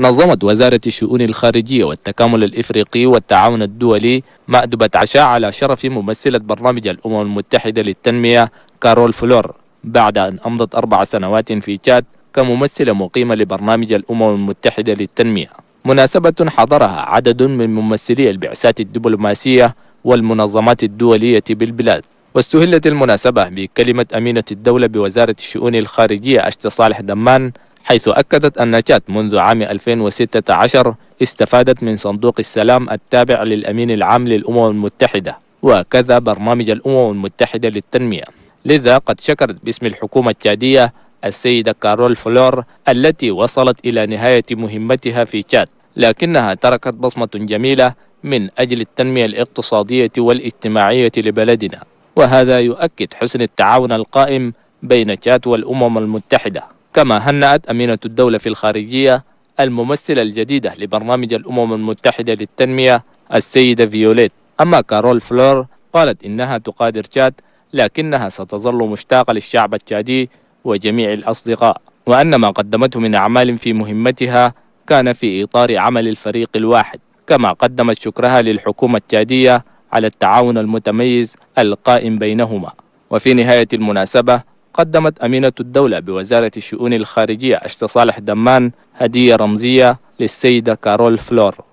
نظمت وزارة الشؤون الخارجية والتكامل الإفريقي والتعاون الدولي مأدبة عشاء على شرف ممثلة برنامج الأمم المتحدة للتنمية كارول فلور بعد أن أمضت أربع سنوات في تشاد كممثلة مقيمة لبرنامج الأمم المتحدة للتنمية مناسبة حضرها عدد من ممثلي البعثات الدبلوماسية والمنظمات الدولية بالبلاد واستهلت المناسبة بكلمة أمينة الدولة بوزارة الشؤون الخارجية أشت صالح دمان حيث أكدت أن تشاد منذ عام 2016 استفادت من صندوق السلام التابع للأمين العام للأمم المتحدة وكذا برنامج الأمم المتحدة للتنمية لذا قد شكرت باسم الحكومة التشادية السيدة كارول فلور التي وصلت إلى نهاية مهمتها في تشاد لكنها تركت بصمة جميلة من أجل التنمية الاقتصادية والاجتماعية لبلدنا وهذا يؤكد حسن التعاون القائم بين تشاد والأمم المتحدة كما هنأت أمينة الدولة في الخارجية الممثلة الجديدة لبرنامج الأمم المتحدة للتنمية السيدة فيوليت أما كارول فلور قالت إنها تقادر تشاد لكنها ستظل مشتاقة للشعب التشادي وجميع الأصدقاء وأن ما قدمته من أعمال في مهمتها كان في إطار عمل الفريق الواحد كما قدمت شكرها للحكومة التشادية على التعاون المتميز القائم بينهما وفي نهاية المناسبة قدمت أمينة الدولة بوزارة الشؤون الخارجية أشت صالح دمان هدية رمزية للسيدة كارول فلور